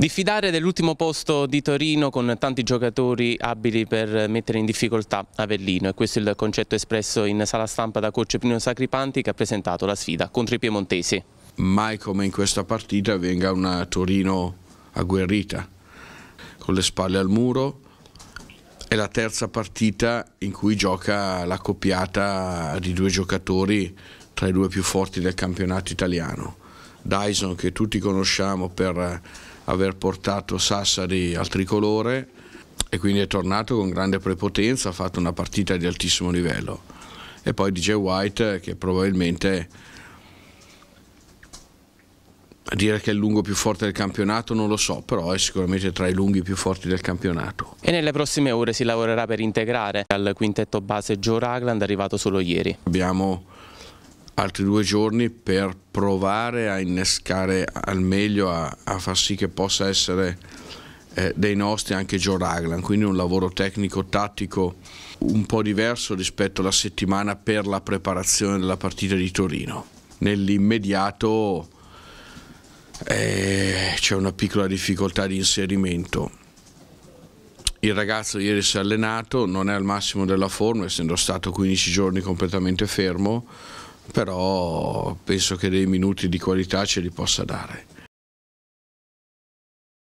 Diffidare dell'ultimo posto di Torino con tanti giocatori abili per mettere in difficoltà Avellino e questo è il concetto espresso in sala stampa da coach Pino Sacripanti che ha presentato la sfida contro i piemontesi. Mai come in questa partita venga una Torino agguerrita, con le spalle al muro, è la terza partita in cui gioca la coppiata di due giocatori tra i due più forti del campionato italiano. Dyson che tutti conosciamo per aver portato Sassari al tricolore e quindi è tornato con grande prepotenza, ha fatto una partita di altissimo livello. E poi DJ White che probabilmente dire che è il lungo più forte del campionato non lo so, però è sicuramente tra i lunghi più forti del campionato. E nelle prossime ore si lavorerà per integrare al quintetto base Joe Ragland arrivato solo ieri. Abbiamo altri due giorni per provare a innescare al meglio, a, a far sì che possa essere eh, dei nostri anche Joe Ragland, quindi un lavoro tecnico-tattico un po' diverso rispetto alla settimana per la preparazione della partita di Torino. Nell'immediato eh, c'è una piccola difficoltà di inserimento. Il ragazzo ieri si è allenato, non è al massimo della forma, essendo stato 15 giorni completamente fermo, però penso che dei minuti di qualità ce li possa dare.